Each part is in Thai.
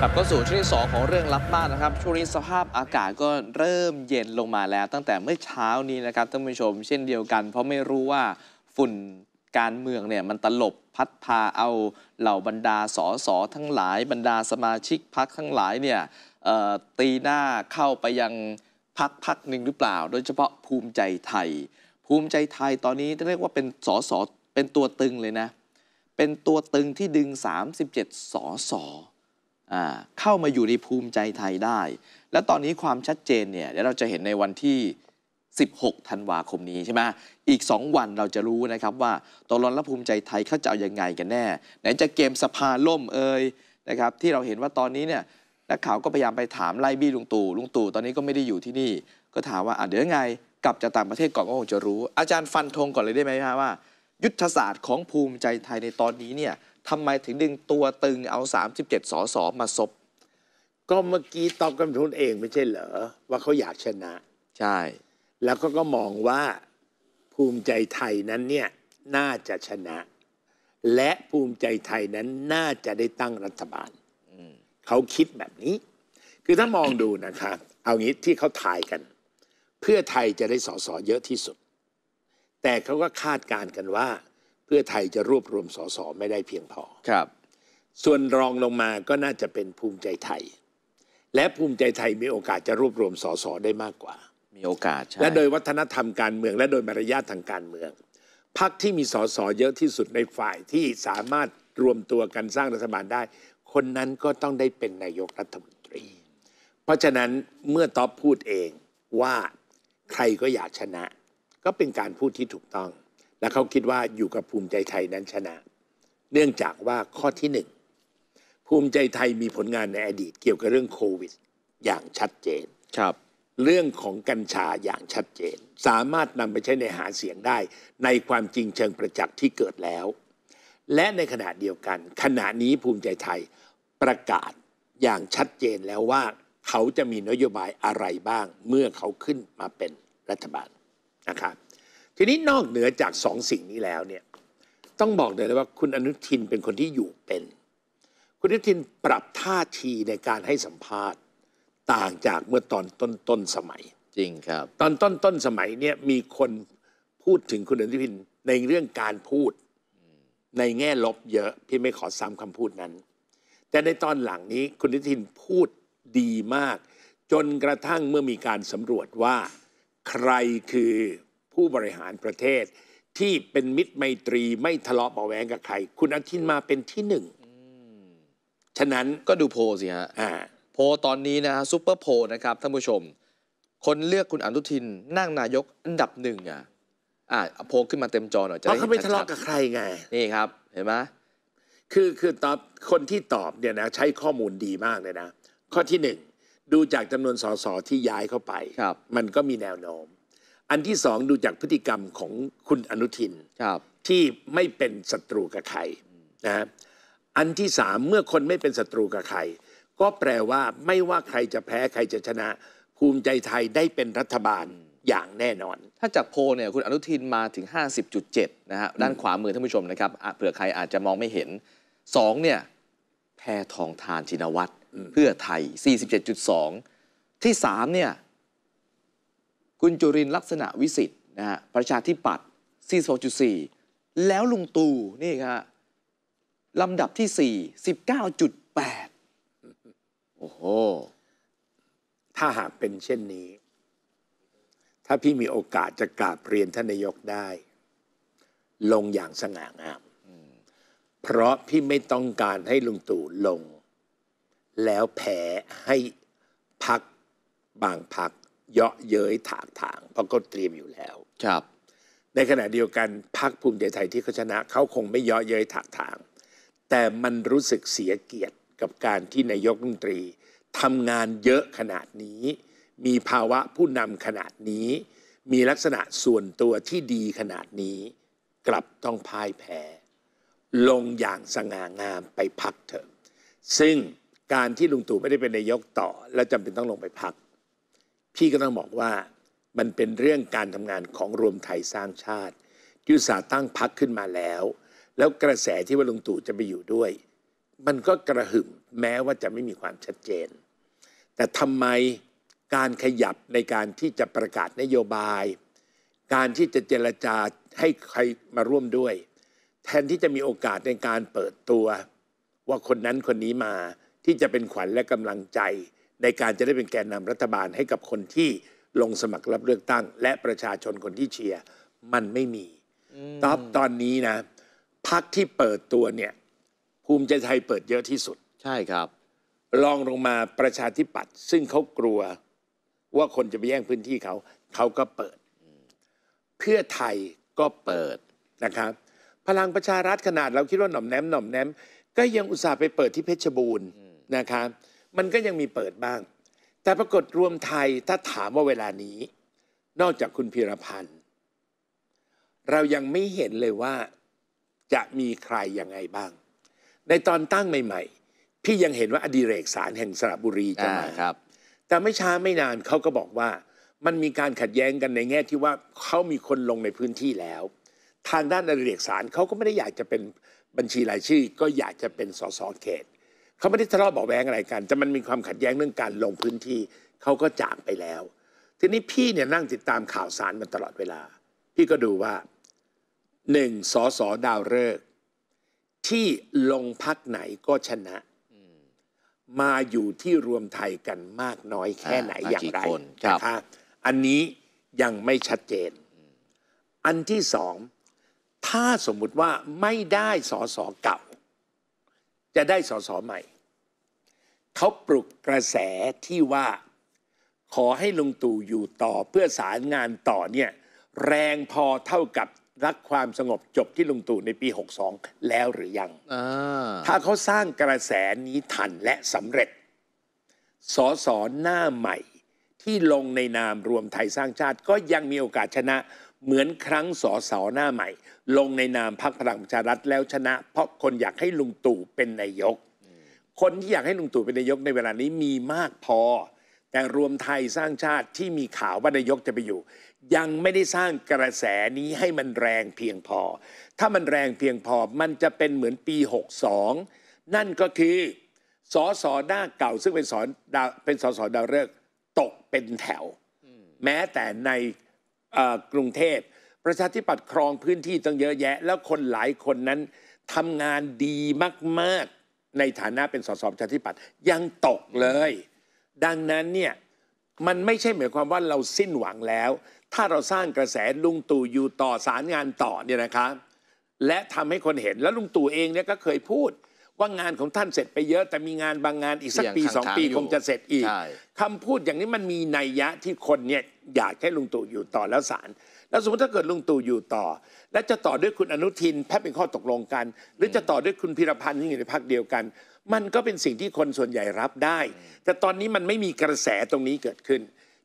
กลับเข้าสู่ช่วงที่2ของเรื่องลับบ้านนะครับช่วงนี้สภาพอากาศก็เริ่มเย็นลงมาแล้ว ตั้งแต่เมื่อเช้านี้นะครับท่านผู้ชม เช่นเดียวกัน เพราะไม่รู้ว่าฝุ่นการเมืองเนี่ยมันตลบพัดพาเอาเหล่าบรรดาสอสอทั้งหลายบรรดาสมาชิกพักทั้งหลายเนี่ยตีหน้าเข้าไปยังพักพักหนึ่งหรือเปล่า โดยเฉพาะภูมิใจไทย ภูมิใจไทยตอนนี้เรียกว่าเป็นสอสอเป็นตัวตึงเลยนะเป็นตัวตึงที่ดึง 37สอสอเข้ามาอยู่ในภูมิใจไทยได้ และตอนนี้ความชัดเจนเนี่ยเดี๋ยวเราจะเห็นในวันที่ 16 ธันวาคมนี้ใช่ไหมอีก 2 วันเราจะรู้นะครับว่าตกลงและภูมิใจไทยเขาจะเอาอยัางไงกันแน่ไหนจะเกมสภาล่มเอ่ยนะครับที่เราเห็นว่าตอนนี้เนี่ยนักข่าวก็พยายามไปถามไล่บี้ลุงตู่ลุงตู่ตอนนี้ก็ไม่ได้อยู่ที่นี่ ก็ถามว่าเดี๋ยวไงกลับจากต่างประเทศก่อนก็คงจะรู้ อาจารย์ฟันธงก่อนเลยได้ไหมครับว่า ยุทธศาสตร์ของภูมิใจไทยในตอนนี้เนี่ยทำไมถึงดึงตัวตึงเอา 37สสมาซบก็เมื่อกี้ตอบกันทุนเองไม่ใช่เหรอว่าเขาอยากชนะใช่ แล้วก็ก็มองว่า ภูมิใจไทยนั้นเนี่ยน่าจะชนะ และภูมิใจไทยนั้นน่าจะได้ตั้งรัฐบาลเขาคิดแบบนี้ คือถ้ามองดูนะครับเอางี้ ที่เขาถ่ายกัน เพื่อไทยจะได้สอสอเยอะที่สุด แต่เขาก็คาดการณ์กันว่าเพื่อไทยจะรวบรวมสสไม่ได้เพียงพอครับ ส่วนรองลงมาก็น่าจะเป็นภูมิใจไทย และภูมิใจไทย มีโอกาสจะรวบรวมสสได้มากกว่า มีโอกาสและโดยวัฒนธรรมการเมืองและโดยมารยาททางการเมืองพรรคที่มีสสเยอะที่สุดในฝ่ายที่สามารถรวมตัวกันสร้างรัฐบาลได้ คนนั้นก็ต้องได้เป็นนายกรัฐมนตรี เพราะฉะนั้นเมื่อท็อปพูดเองว่าใครก็อยากชนะ ก็เป็นการพูดที่ถูกต้องและเขาคิดว่าอยู่กับภูมิใจไทยนั้นชนะ เนื่องจากว่าข้อที่หนึ่งภูมิใจไทยมีผลงานในอดีตเกี่ยวกับเรื่องโควิด อย่างชัดเจนครับเรื่องของกัญชาอย่างชัดเจน สามารถนำไปใช้ในหาเสียงได้ในความจริงเชิงประจักษ์ที่เกิดแล้ว และในขณะเดียวกัน ขณะนี้ภูมิใจไทยประกาศอย่างชัดเจนแล้วว่าเขาจะมีนโยบายอะไรบ้างเมื่อเขาขึ้นมาเป็นรัฐบาลนะครับทีนี้ นอกเหนือจากสองสิ่งนี้แล้วเนี่ยต้องบอกเลยว่า คุณอนุทินเป็นคนที่อยู่เป็น คุณอนุทินปรับท่าทีในการให้สัมภาษณ์ต่างจากเมื่อตอนต้นต้นสมัยจริงครับ ตอนต้นต้นสมัยเนี่ยมีคนพูดถึงคุณอนุทินในเรื่องการพูด ในแง่ลบเยอะ พี่ไม่ขอซ้ำคำพูดนั้น แต่ในตอนหลังนี้ คุณอนุทินพูดดีมาก จนกระทั่งเมื่อมีการสำรวจว่าใครคือผู้บริหารประเทศที่เป็นมิตรไมตรีไม่ทะเลาะเบาแวงกับใคร คุณอนุทินมาเป็นที่หนึ่งฉะนั้นก็ดูโพสิฮะอ่าโพตอนนี้นะฮะซูเปอร์โพนะครับท่านผู้ชม คนเลือกคุณอนุทินนั่งนายกอันดับหนึ่งอ่ะอ่าโพขึ้นมาเต็มจอหน่อยจะเพได้ราะเขาไม่ทะเลาะกับใครไงนี่ครับ เห็นไหมคือคือตอบคนที่ตอบเนี่ยนะใช้ข้อมูลดีมากเลยนะข้อที่หนึ่งดูจากจำนวนสสที่ย้ายเข้าไปครับ มันก็มีแนวโน้มอันที่สองดูจากพฤติกรรมของคุณอนุทินที่ไม่เป็นศัตรูกับใครนะอันที่สามเมื่อคนไม่เป็นศัตรูกับใคร ก็แปลว่าไม่ว่าใครจะแพ้ ใครจะชนะ ภูมิใจไทยได้เป็นรัฐบาลอย่างแน่นอน ถ้าจากโพเนี่ยคุณอนุทินมาถึง 50.7นะฮะด้านขวามือท่านผู้ชมนะครับเผื่อใครอาจจะมองไม่เห็น2เนี่ยแพทองทานชินวัตรเพื่อไทย 47.2 ที่3เนี่ยคุณจุรินลักษณะวิสิทธ์นะฮะประชาธิปัตย์42.4แล้วลุงตู่นี่ครับลำดับที่ 4 19.8 โอ้โห ถ้าหากเป็นเช่นนี้ ถ้าพี่มีโอกาสจะกราบเรียนท่านนายกได้ ลงอย่างสง่างามเพราะพี่ไม่ต้องการให้ลุงตู่ลง แล้วแพ้ให้พักบางพักเยาะเย้ยถากถางเพราะก็เตรียมอยู่แล้วครับ ในขณะเดียวกัน พรรคภูมิใจไทยที่เขาชนะเขาคงไม่เยาะเย้ยถากถาง แต่มันรู้สึกเสียเกียรติกับการที่นายกรัฐมนตรีทำงานเยอะขนาดนี้ มีภาวะผู้นำขนาดนี้ มีลักษณะส่วนตัวที่ดีขนาดนี้ กลับต้องพ่ายแพ้ลงอย่างสง่างามไปพักเถอะ ซึ่งการที่ลุงตู่ไม่ได้เป็นนายกต่อและจำเป็นต้องลงไปพักพี่ก็ต้องบอกว่ามันเป็นเรื่องการทำงานของรวมไทยสร้างชาติยุทธศาสตร์ตั้งพักขึ้นมาแล้ว แล้วกระแสที่ว่าลุงตู่จะไปอยู่ด้วย มันก็กระหึ่มแม้ว่าจะไม่มีความชัดเจน แต่ทำไมการขยับในการที่จะประกาศนโยบาย การที่จะเจรจาให้ใครมาร่วมด้วย แทนที่จะมีโอกาสในการเปิดตัว ว่าคนนั้นคนนี้มาที่จะเป็นขวัญและกำลังใจในการจะได้เป็นแกนนำรัฐบาลให้กับคนที่ลงสมัครรับเลือกตั้ง และประชาชนคนที่เชียร์มันไม่มีตอบตอนนี้นะ พักที่เปิดตัวเนี่ย ภูมิใจไทยเปิดเยอะที่สุด ใช่ครับ ลองลงมาประชาธิปัตย์ซึ่งเขากลัว ว่าคนจะไปแย่งพื้นที่เขา เขาก็เปิด เพื่อไทยก็เปิดนะครับ พลังประชารัฐขนาดเราคิดว่าหน่อมแนมหน่อมแนมก็ยังอุตส่าห์ไปเปิดที่เพชรบูรณ์นะครับมันก็ยังมีเปิดบ้าง แต่ปรากฏรวมไทยถ้าถามว่าเวลานี้ นอกจากคุณพีรพันธ์ เรายังไม่เห็นเลยว่าจะมีใครยังไงบ้าง ในตอนตั้งใหม่ ๆ พี่ยังเห็นว่าอดีเรกสารแห่งสระบุรีจะมาครับ แต่ไม่ช้าไม่นานเขาก็บอกว่า มันมีการขัดแย้งกันในแง่ที่ว่าเขามีคนลงในพื้นที่แล้ว ทางด้านอดีเรกสารเขาก็ไม่ได้อยากจะเป็นบัญชีรายชื่อ ก็อยากจะเป็นสสเขตเขาไม่ได้ทะเลาะเบาแวงอะไรกันจะมันมีความขัดแย้งเรื่องการลงพื้นที่ เขาก็จากไปแล้ว ทีนี้พี่เนี่ยนั่งติดตามข่าวสารมันตลอดเวลา พี่ก็ดูว่าหนึ่งสอสอดาวฤกษ์ที่ลงพักไหนก็ชนะมาอยู่ที่รวมไทยกันมากน้อยแค่ไหนอย่างไรนะคะอันนี้ยังไม่ชัดเจนอันที่สอง ถ้าสมมุติว่าไม่ได้สอสอเก่าจะได้สสใหม่ เขาปลุกกระแสที่ว่าขอให้ลุงตู่อยู่ต่อเพื่อสารงานต่อเนี่ยแรงพอเท่ากับรักความสงบจบที่ลุงตู่ในปี 62 แล้วหรือยังถ้าเขาสร้างกระแสนี้ทันและสำเร็จสอสอหน้าใหม่ที่ลงในนามรวมไทยสร้างชาติก็ยังมีโอกาสชนะเหมือนครั้งสอสอหน้าใหม่ ลงในนามพรรคพลังประชารัฐแล้วชนะ เพราะคนอยากให้ลุงตู่เป็นนายก คนที่อยากให้ลุงตู่เป็นนายกในเวลานี้มีมากพอ แต่รวมไทยสร้างชาติที่มีข่าวว่านายกจะไปอยู่ ยังไม่ได้สร้างกระแสนี้ให้มันแรงเพียงพอ ถ้ามันแรงเพียงพอ มันจะเป็นเหมือนปี62นั่นก็คือสอสอหน้าเก่าซึ่งเป็นสอเป็นสอสอดาวฤกษ์ตกเป็นแถว แม้แต่ในกรุงเทพประชาธิปัตย์ครองพื้นที่ตั้งเยอะแยะแล้วคนหลายคนนั้นทำงานดีมาก ๆ ในฐานะเป็นสสประชาธิปัตย์ยังตกเลย ดังนั้นเนี่ย มันไม่ใช่หมายความว่าเราสิ้นหวังแล้ว ถ้าเราสร้างกระแสลุงตู่อยู่ต่อสารงานต่อเนี่ยนะครับและทำให้คนเห็นแล้วลุงตู่เองเนี่ยก็เคยพูดว่างานของท่านเสร็จไปเยอะแต่มีงานบางงานอีกสักปีสองปีคงจะเสร็จอีก คำพูดอย่างนี้มันมีนัยยะที่คนเนี่ยอยากให้ลุงตู่อยู่ต่อแล้วสาร แล้วสมมติถ้าเกิดลุงตู่อยู่ต่อ และจะต่อด้วยคุณอนุทินแพทย์เป็นข้อตกลงกัน หรือจะต่อด้วยคุณพิรพันธ์ที่อยู่ในพักเดียวกัน มันก็เป็นสิ่งที่คนส่วนใหญ่รับได้ แต่ตอนนี้มันไม่มีกระแสตรงนี้เกิดขึ้น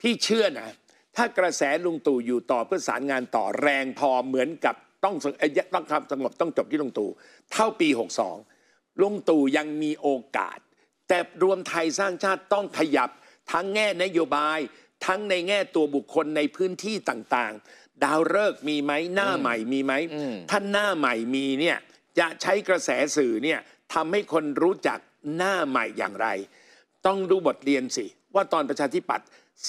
พี่เชื่อนะ ถ้ากระแสลุงตู่อยู่ต่อเพื่อสารงานต่อแรงพอเหมือนกับต้องต้องคำสงบต้องจบที่ลุงตู่เท่าปี62ลุงตู่ยังมีโอกาส แต่รวมไทยสร้างชาติต้องขยับ ทั้งแง่นโยบายทั้งในแง่ตัวบุคคลในพื้นที่ต่างๆ ดาวฤกษ์มีไหมหน้าใหม่มีไหมท่านหน้าใหม่มีเนี่ยจะใช้กระแสสื่อเนี่ยทำให้คนรู้จักหน้าใหม่อย่างไร ต้องดูบทเรียนสิ ว่าตอนประชาธิปัตย์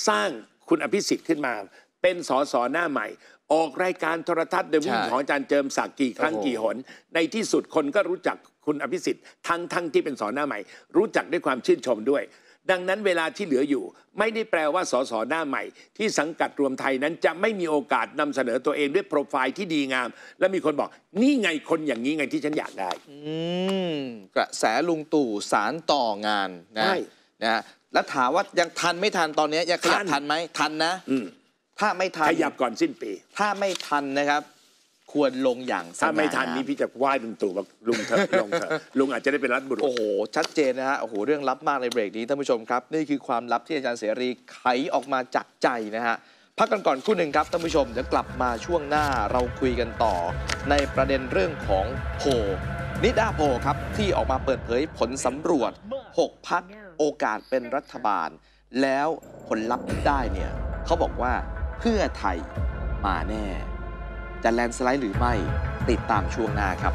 สร้างคุณอภิสิทธิ์ขึ้นมา เป็นสสหน้าใหม่ ออกรายการโทรทัศน์เดมุ่งของอาจารย์เจิมศักดิ์กี่ครั้งกี่หนในที่สุดคนก็รู้จักคุณอภิสิทธิ์ทั้งทั้งที่เป็นสอหน้าใหม่ รู้จักด้วยความชื่นชมด้วย ดังนั้นเวลาที่เหลืออยู่ ไม่ได้แปลว่าสสหน้าใหม่ ที่สังกัดรวมไทยนั้นจะไม่มีโอกาสนำเสนอตัวเองด้วยโปรไฟล์ที่ดีงาม และมีคนบอก นี่ไงคนอย่างนี้ไงที่ฉันอยากได้กระแสลุงตู่สารต่องานนะนะแล้วถามว่ายังทันไม่ทันตอนนี้ยังขยับทันไหมทันนะถ้าไม่ทันขยับก่อนสิ้นปี ถ้าไม่ทันนะครับควรลงอย่างสง่าถ้าไม่ทันนี้พี่จะไหว้ลุงตู่ว่าลุงเถอะลงเถอะลุงอาจจะได้เป็นรัฐบุรุษโอ้โห ชัดเจนนะฮะ โอ้โห เรื่องลับมากในเบรก นี้ ท่านผู้ชมครับ นี่คือความลับที่อาจารย์เสรีไขออกมาจากใจนะฮะ พักกันก่อนคู่หนึ่งครับ ท่านผู้ชมเดี๋ยวกลับมาช่วงหน้าเราคุยกันต่อในประเด็นเรื่องของโพนิดาโพครับที่ออกมาเปิดเผยผลสำรวจ 6พักโอกาสเป็นรัฐบาล แล้วผลลัพธ์ที่ได้เนี่ยเขาบอกว่าเพื่อไทยมาแน่แลนสไลด์หรือไม่ติดตามช่วงหน้าครับ